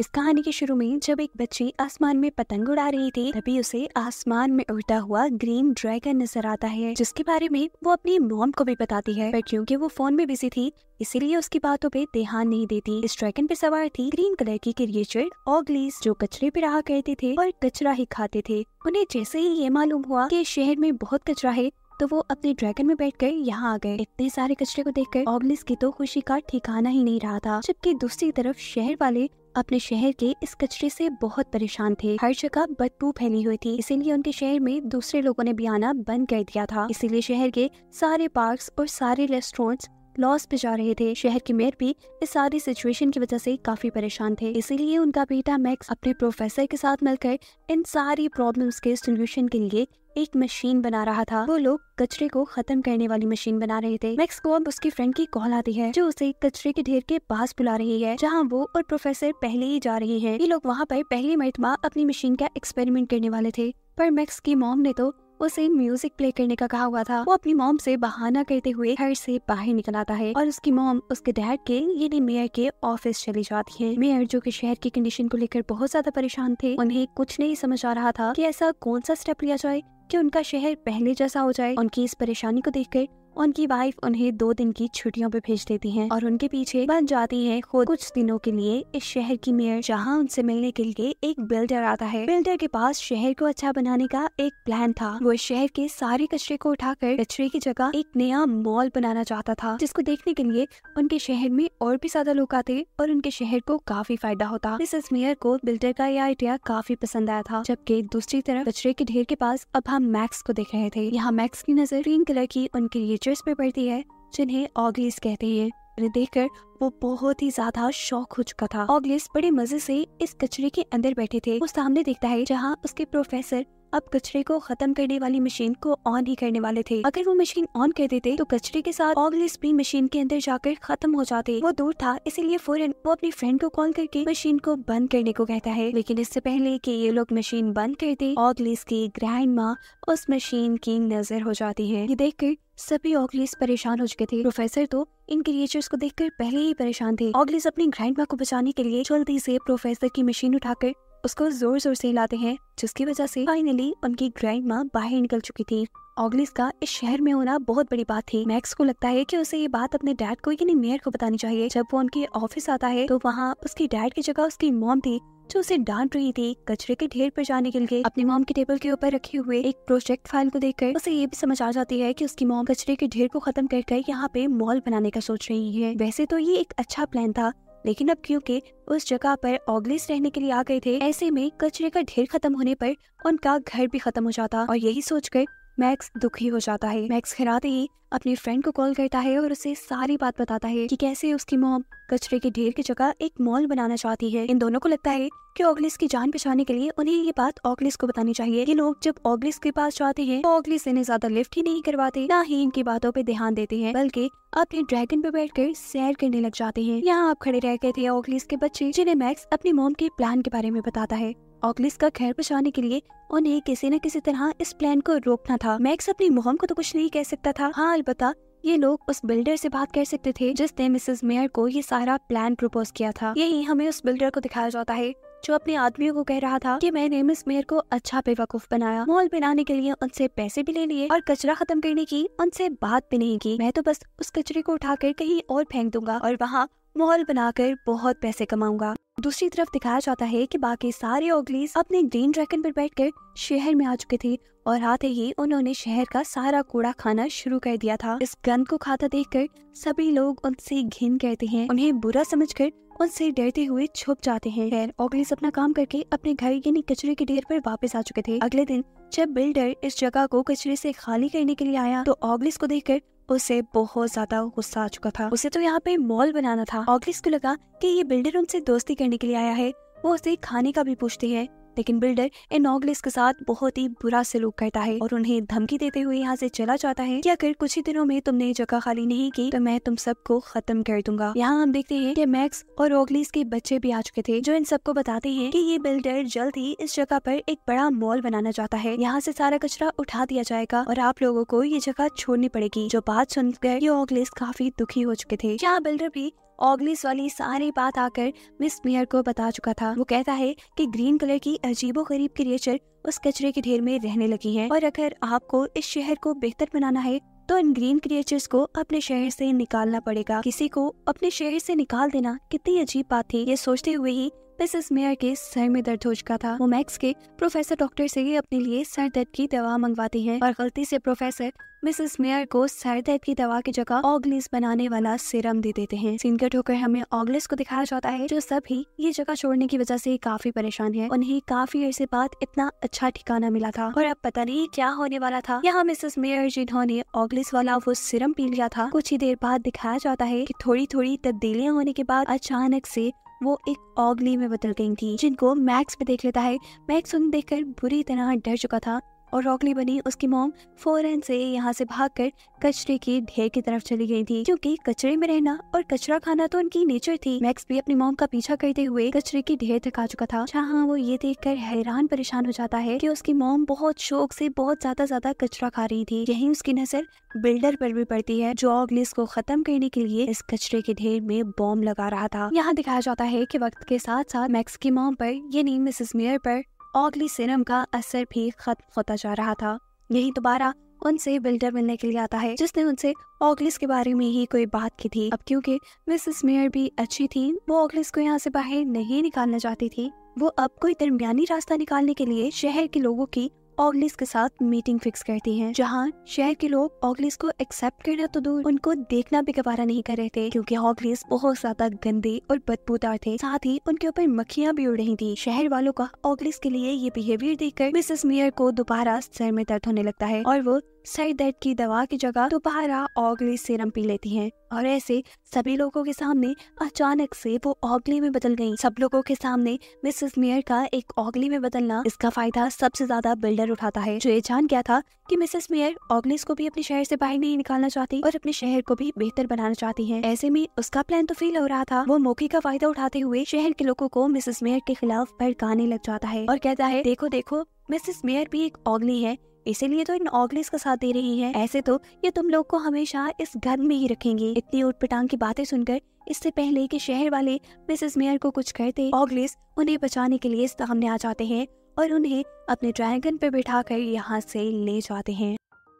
इस कहानी के शुरू में जब एक बच्ची आसमान में पतंग उड़ा रही थी तभी उसे आसमान में उड़ता हुआ ग्रीन ड्रैगन नजर आता है जिसके बारे में वो अपनी मॉम को भी बताती है पर क्योंकि वो फोन में बिजी थी इसीलिए उसकी बातों पे ध्यान नहीं देती इस ड्रैगन पे सवार थी ग्रीन कलर की क्रिएचर ऑगलीस जो कचरे पे रहा करते थे और कचरा ही खाते थे उन्हें जैसे ही ये मालूम हुआ की शहर में बहुत कचरा है तो वो अपने ड्रैगन में बैठ कर यहाँ आ गए इतने सारे कचरे को देखकर ऑगलिस की तो खुशी का ठिकाना ही नहीं रहा था जबकि दूसरी तरफ शहर वाले अपने शहर के इस कचरे से बहुत परेशान थे हर जगह बदबू फैली हुई थी इसीलिए उनके शहर में दूसरे लोगों ने भी आना बंद कर दिया था इसीलिए शहर के सारे पार्क और सारे रेस्टोरेंट लॉस पे जा रहे थे शहर के मेयर भी इस सारी सिचुएशन की वजह से काफी परेशान थे इसीलिए उनका बेटा मैक्स अपने प्रोफेसर के साथ मिलकर इन सारी प्रॉब्लम्स के सोल्यूशन के लिए एक मशीन बना रहा था वो लोग कचरे को खत्म करने वाली मशीन बना रहे थे मैक्स को अब उसकी फ्रेंड की कॉल आती है जो उसे कचरे के ढेर के पास बुला रही है जहाँ वो और प्रोफेसर पहले ही जा रहे हैं ये लोग वहाँ पर पहली मरतमा अपनी मशीन का एक्सपेरिमेंट करने वाले थे पर मैक्स की मॉम ने तो उसे म्यूजिक प्ले करने का कहा हुआ था वो अपनी मोम से बहाना करते हुए घर से बाहर निकल आता है और उसकी मोम उसके डैड के यानी मेयर के ऑफिस चली जाती है मेयर जो की शहर की कंडीशन को लेकर बहुत ज्यादा परेशान थे उन्हें कुछ नहीं समझ आ रहा था की ऐसा कौन सा स्टेप लिया जाए कि उनका शहर पहले जैसा हो जाए उनकी इस परेशानी को देखकर उनकी वाइफ उन्हें दो दिन की छुट्टियों पे भेज देती है और उनके पीछे बन जाती है खुद कुछ दिनों के लिए इस शहर की मेयर जहाँ उनसे मिलने के लिए एक बिल्डर आता है बिल्डर के पास शहर को अच्छा बनाने का एक प्लान था वो शहर के सारे कचरे को उठाकर कचरे की जगह एक नया मॉल बनाना चाहता था जिसको देखने के लिए उनके शहर में और भी ज्यादा लोग आते और उनके शहर को काफी फायदा होता मिसेस मेयर को बिल्डर का यह आइडिया काफी पसंद आया था जबकि दूसरी तरफ कचरे के ढेर के पास अब हम मैक्स को देख रहे थे यहाँ मैक्स की नजर ग्रीन कलर की उनके लिए पिक्चर्स पे पड़ती है जिन्हें ऑगलिस कहते हैं उन्हें देखकर वो बहुत ही ज्यादा शौक हो चुका था ऑगलिस बड़े मजे से इस कचरे के अंदर बैठे थे वो सामने देखता है जहाँ उसके प्रोफेसर अब कचरे को खत्म करने वाली मशीन को ऑन ही करने वाले थे अगर वो मशीन ऑन कर देते तो कचरे के साथ ऑगलिस भी मशीन के अंदर जाकर खत्म हो जाते वो दूर था इसीलिए फौरन वो अपनी फ्रेंड को कॉल करके मशीन को बंद करने को कहता है लेकिन इससे पहले की ये लोग मशीन बंद कर दे ऑगलिस की ग्रैंड माँ उस मशीन की नजर हो जाती है ये कर सभी ऑगलिस परेशान हो चुके थे प्रोफेसर तो इन क्रिएचर्स को देखकर पहले ही परेशान थे ऑगलिस अपनी ग्रैंड को बचाने के लिए जल्दी से प्रोफेसर की मशीन उठाकर उसको जोर जोर से हिलाते हैं जिसकी वजह से फाइनली उनकी ग्रैंड माँ बाहर निकल चुकी थी ऑगलिस का इस शहर में होना बहुत बड़ी बात थी मैक्स को लगता है कि उसे ये बात अपने डैड को यानी मेयर को बतानी चाहिए जब वो उनके ऑफिस आता है तो वहाँ उसकी डैड की जगह उसकी मॉम थी जो उसे डांट रही थी कचरे के ढेर पर जाने के लिए अपनी मॉम के टेबल के ऊपर रखे हुए एक प्रोजेक्ट फाइल को देखकर उसे ये भी समझ आ जाती है कि उसकी मॉम कचरे के ढेर को खत्म कर कर यहाँ पे मॉल बनाने का सोच रही है वैसे तो ये एक अच्छा प्लान था लेकिन अब क्योंकि उस जगह पर ऑगलिस रहने के लिए आ गए थे ऐसे में कचरे का ढेर खत्म होने पर उनका घर भी खत्म हो जाता और यही सोचकर मैक्स दुखी हो जाता है मैक्स खिराते ही अपने फ्रेंड को कॉल करता है और उसे सारी बात बताता है कि कैसे उसकी मॉम कचरे के ढेर की जगह एक मॉल बनाना चाहती है इन दोनों को लगता है कि ऑगलिस की जान बचाने के लिए उन्हें ये बात ऑगलिस को बतानी चाहिए ये लोग जब ऑगलिस के पास जाते हैं तो ऑगलिस इन्हें ज्यादा लिफ्ट ही नहीं करवाते ना ही इनकी बातों पे ध्यान देते हैं बल्कि अपने ड्रैगन पे बैठ कर सैर करने लग जाते हैं यहाँ आप खड़े रह गए थे ऑगलिस के बच्चे जिन्हें मैक्स अपनी मोम के प्लान के बारे में बताता है ऑगलिस का खैर बचाने के लिए उन्हें किसी न किसी तरह इस प्लान को रोकना था मैक्स अपनी मुहम को तो कुछ नहीं कह सकता था हाँ अलबत्ता ये लोग उस बिल्डर से बात कर सकते थे जिसने मिसेस मेयर को ये सारा प्लान प्रपोज किया था यही हमें उस बिल्डर को दिखाया जाता है जो अपने आदमियों को कह रहा था कि मैंने मिस मेयर को अच्छा बेवकूफ बनाया मॉल बनाने के लिए उनसे पैसे भी ले लिए और कचरा खत्म करने की उनसे बात भी नहीं की मैं तो बस उस कचरे को उठाकर कहीं और फेंक दूंगा और वहाँ मॉल बनाकर बहुत पैसे कमाऊंगा दूसरी तरफ दिखाया जाता है कि बाकी सारे ओगलीज अपने ग्रीन ड्रैगन पर कर शहर में आ चुके थे और आते ही उन्होंने शहर का सारा कूड़ा खाना शुरू कर दिया था इस गंद को खाता देखकर सभी लोग उनसे घिन करते हैं उन्हें बुरा समझकर उनसे डरते हुए छुप जाते हैं खैर ओगलीस अपना काम करके अपने घर यानी कचरे के ढेर पर वापस आ चुके थे अगले दिन जब बिल्डर इस जगह को कचरे से खाली करने के लिए आया तो ओगलिस को देखकर उसे बहुत ज्यादा गुस्सा आ चुका था उसे तो यहाँ पे मॉल बनाना था ऑगलिस को लगा कि ये बिल्डर उनसे दोस्ती करने के लिए आया है वो उसे खाने का भी पूछती है लेकिन बिल्डर इन नॉगलिस के साथ बहुत ही बुरा सलूक करता है और उन्हें धमकी देते हुए यहाँ से चला जाता है कि अगर कुछ ही दिनों में तुमने जगह खाली नहीं की तो मैं तुम सबको खत्म कर दूंगा यहाँ हम देखते हैं कि मैक्स और ओगलिस के बच्चे भी आ चुके थे जो इन सबको बताते हैं कि ये बिल्डर जल्द ही इस जगह पर एक बड़ा मॉल बनाना चाहता है यहाँ से सारा कचरा उठा दिया जाएगा और आप लोगों को ये जगह छोड़नी पड़ेगी जो बात सुनकर ये ओगलिस काफी दुखी हो चुके थे यहाँ बिल्डर भी ऑगलिस वाली सारी बात आकर मिस मेयर को बता चुका था वो कहता है कि ग्रीन कलर की अजीबो गरीब क्रिएचर उस कचरे के ढेर में रहने लगी है और अगर आपको इस शहर को बेहतर बनाना है तो इन ग्रीन क्रिएचर्स को अपने शहर से निकालना पड़ेगा किसी को अपने शहर से निकाल देना कितनी अजीब बात थी ये सोचते हुए ही मिसेस मेयर के सर में दर्द हो चुका था वो मैक्स के प्रोफेसर डॉक्टर से ही अपने लिए सर दर्द की दवा मंगवाती है और गलती से प्रोफेसर मिसेस मेयर को सर दर्द की दवा की जगह ऑगलिस बनाने वाला सीरम दे देते हैं सीन कट होकर हमें ऑगलिस को दिखाया जाता है जो सभी ये जगह छोड़ने की वजह से काफी परेशान है उन्हें काफी अरसे बाद इतना अच्छा ठिकाना मिला था और अब पता नहीं क्या होने वाला था यहाँ मिसेस मेयर जिन्होंने ऑगलिस वाला वो सीरम पी लिया था कुछ ही देर बाद दिखाया जाता है की थोड़ी थोड़ी तब्दीलियाँ होने के बाद अचानक से वो एक ऑगली में बदल गई थी जिनको मैक्स पे देख लेता है मैक्स उन्हें देखकर बुरी तरह डर चुका था और रॉकली बनी उसकी मोम फौरन से यहाँ से भागकर कचरे के ढेर की तरफ चली गई थी क्योंकि कचरे में रहना और कचरा खाना तो उनकी नेचर थी मैक्स भी अपनी मोम का पीछा करते हुए कचरे की ढेर तक आ चुका था जहाँ वो ये देख हैरान परेशान हो जाता है की उसकी मोम बहुत शौक से बहुत ज्यादा ज्यादा कचरा खा रही थी यही उसकी नजर बिल्डर पर भी पड़ती है जो ऑगलिस को खत्म करने के लिए इस कचरे के ढेर में बॉम्ब लगा रहा था यहाँ दिखाया जाता है कि वक्त के साथ साथ मैक्स की मोम पर यानी मिसेस मेयर पर सिरम का असर भी खत्म होता जा रहा था यही दोबारा उनसे बिल्डर मिलने के लिए आता है जिसने उनसे ऑगलिस के बारे में ही कोई बात की थी अब क्योंकि मिसेस मेयर भी अच्छी थी वो ऑगलिस को यहाँ से बाहर नहीं निकालना चाहती थी वो अब कोई दरमियानी रास्ता निकालने के लिए शहर के लोगों की ऑगलिस के साथ मीटिंग फिक्स करती हैं जहाँ शहर के लोग ऑगलिस को एक्सेप्ट करना तो दूर उनको देखना भी गवारा नहीं कर रहे थे क्योंकि ऑगलिस बहुत ज्यादा गंदे और बदबूदार थे साथ ही उनके ऊपर मक्खियाँ भी उड़ रही थी शहर वालों का ऑगलिस के लिए ये बिहेवियर देखकर मिसेस मेयर को दोबारा सर में दर्द होने लगता है और वो सर दर्द की दवा की जगह दोबारा ऑगली सीरम पी लेती हैं और ऐसे सभी लोगों के सामने अचानक से वो ओगली में बदल गई सब लोगों के सामने मिसेस मेयर का एक ऑगली में बदलना इसका फायदा सबसे ज्यादा बिल्डर उठाता है जो ये जान गया था कि मिसेस मेयर ऑगलिस को भी अपने शहर से बाहर नहीं निकालना चाहती और अपने शहर को भी बेहतर बनाना चाहती है ऐसे में उसका प्लान तो फेल हो रहा था वो मौके का फायदा उठाते हुए शहर के लोगों को मिसेस मेयर के खिलाफ भड़काने लग जाता है और कहता है देखो देखो मिसेस मेयर भी एक ऑगली है इसीलिए तो इन ऑगलिस का साथ दे रही है ऐसे तो ये तुम लोग को हमेशा इस घर में ही रखेंगे इतनी उठपिटांग की बातें सुनकर इससे पहले कि शहर वाले मिसेस मेयर को कुछ कहते ऑगलिस उन्हें बचाने के लिए सामने आ जाते हैं और उन्हें अपने ड्रैगन पे बिठा कर यहाँ से ले जाते हैं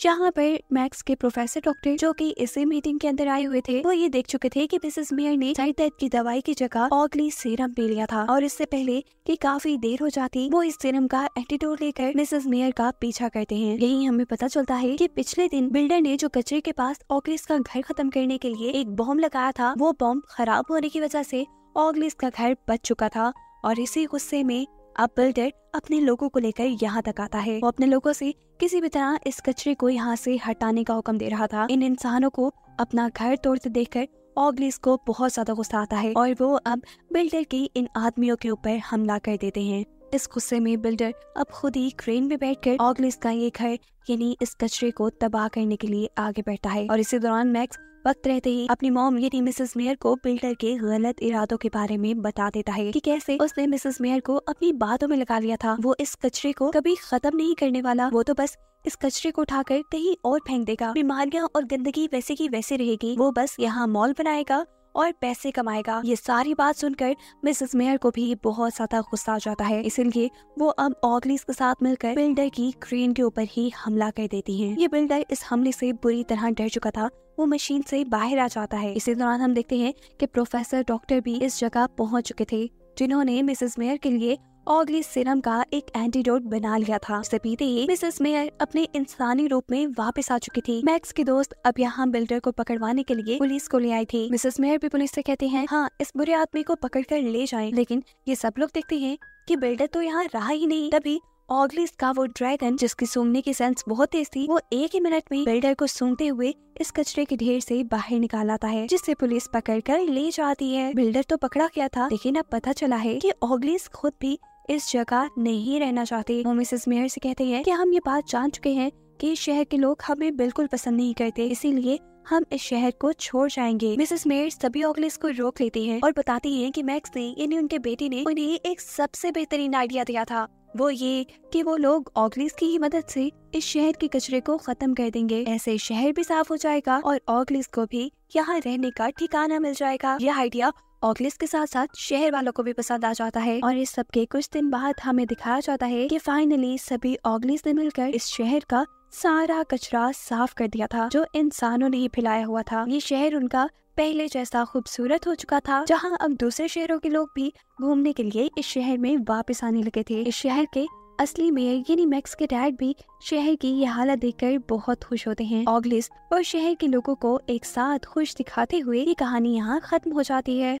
जहाँ पर मैक्स के प्रोफेसर डॉक्टर जो कि इसी मीटिंग के अंदर आए हुए थे वो ये देख चुके थे कि मिसेस मेयर ने साइड दर्द की दवाई की जगह ऑगली सीरम पी लिया था और इससे पहले कि काफी देर हो जाती वो इस सीरम का एंटीडोर लेकर मिसेस मेयर का पीछा करते हैं यही हमें पता चलता है की पिछले दिन बिल्डर ने जो कचरे के पास ऑगलिस का घर खत्म करने के लिए एक बॉम्ब लगाया था वो बॉम्ब खराब होने की वजह से ऑगलिस का घर बच चुका था और इसी गुस्से में अब बिल अपने लोगों को लेकर यहाँ तक आता है वो अपने लोगों से किसी भी तरह इस कचरे को यहाँ से हटाने का हुक्म दे रहा था इन इंसानों को अपना घर तोड़ते देखकर ऑगलिस को बहुत ज्यादा गुस्सा आता है और वो अब बिल्डर के इन आदमियों के ऊपर हमला कर देते हैं इस गुस्से में बिल्डर अब खुद ही क्रेन में बैठकर ऑगलिस का ये घर यानी इस कचरे को तबाह करने के लिए आगे बैठता है और इसी दौरान मैक्स वक्त रहते ही अपनी मोम यानी मिसेस मेयर को बिल्डर के गलत इरादों के बारे में बता देता है कि कैसे उसने मिसेस मेयर को अपनी बातों में लगा लिया था वो इस कचरे को कभी खत्म नहीं करने वाला वो तो बस इस कचरे को उठाकर कहीं और फेंक देगा बीमारियाँ और गंदगी वैसे की वैसे रहेगी वो बस यहाँ मॉल बनाएगा और पैसे कमाएगा ये सारी बात सुनकर मिसेस मेयर को भी बहुत ज्यादा गुस्सा आ जाता है इसलिए वो अब ऑगलीस के साथ मिलकर बिल्डर की क्रेन के ऊपर ही हमला कर देती है ये बिल्डर इस हमले से बुरी तरह डर चुका था वो मशीन से बाहर आ जाता है इसी दौरान हम देखते हैं कि प्रोफेसर डॉक्टर भी इस जगह पहुंच चुके थे जिन्होंने मिसेस मेयर के लिए ऑगली सिरम का एक एंटीडोट बना लिया था उसे पीते ही मिसेस मेयर अपने इंसानी रूप में वापस आ चुकी थी मैक्स के दोस्त अब यहाँ बिल्डर को पकड़वाने के लिए पुलिस को ले आई थी मिसेस मेयर भी पुलिस से कहते हैं हाँ इस बुरे आदमी को पकड़ कर ले जाए लेकिन ये सब लोग देखते हैं कि बिल्डर तो यहाँ रहा ही नहीं तभी ऑगलिस का वो ड्रैगन जिसकी सूंघने की सेंस बहुत तेज थी वो एक ही मिनट में बिल्डर को सूंघते हुए इस कचरे के ढेर से बाहर निकाल आता है जिससे पुलिस पकड़ कर ले जाती है बिल्डर तो पकड़ा गया था लेकिन अब पता चला है कि ऑगलिस खुद भी इस जगह नहीं रहना चाहते वो मिसेस मेयर से कहते हैं कि हम ये बात जान चुके हैं कि शहर के लोग हमें बिल्कुल पसंद नहीं करते इसीलिए हम इस शहर को छोड़ जाएंगे मिसेस मेयर सभी ऑगलिस को रोक लेती है और बताती है कि मैक्स ने यानी उनके बेटे ने उन्हें एक सबसे बेहतरीन आइडिया दिया था वो ये कि वो लोग ऑगलिस की ही मदद से इस शहर के कचरे को खत्म कर देंगे ऐसे शहर भी साफ हो जाएगा और ऑगलिस को भी यहाँ रहने का ठिकाना मिल जाएगा यह आइडिया ऑगलिस के साथ साथ शहर वालों को भी पसंद आ जाता है और इस सब के कुछ दिन बाद हमें दिखाया जाता है कि फाइनली सभी ऑगलिस ने मिलकर इस शहर का सारा कचरा साफ कर दिया था जो इंसानों ने ही फैलाया हुआ था ये शहर उनका पहले जैसा खूबसूरत हो चुका था जहां अब दूसरे शहरों के लोग भी घूमने के लिए इस शहर में वापस आने लगे थे इस शहर के असली मेयर यानी मैक्स के डैड भी शहर की यह हालत देखकर बहुत खुश होते हैं ऑगलिस और शहर के लोगों को एक साथ खुश दिखाते हुए ये कहानी यहाँ खत्म हो जाती है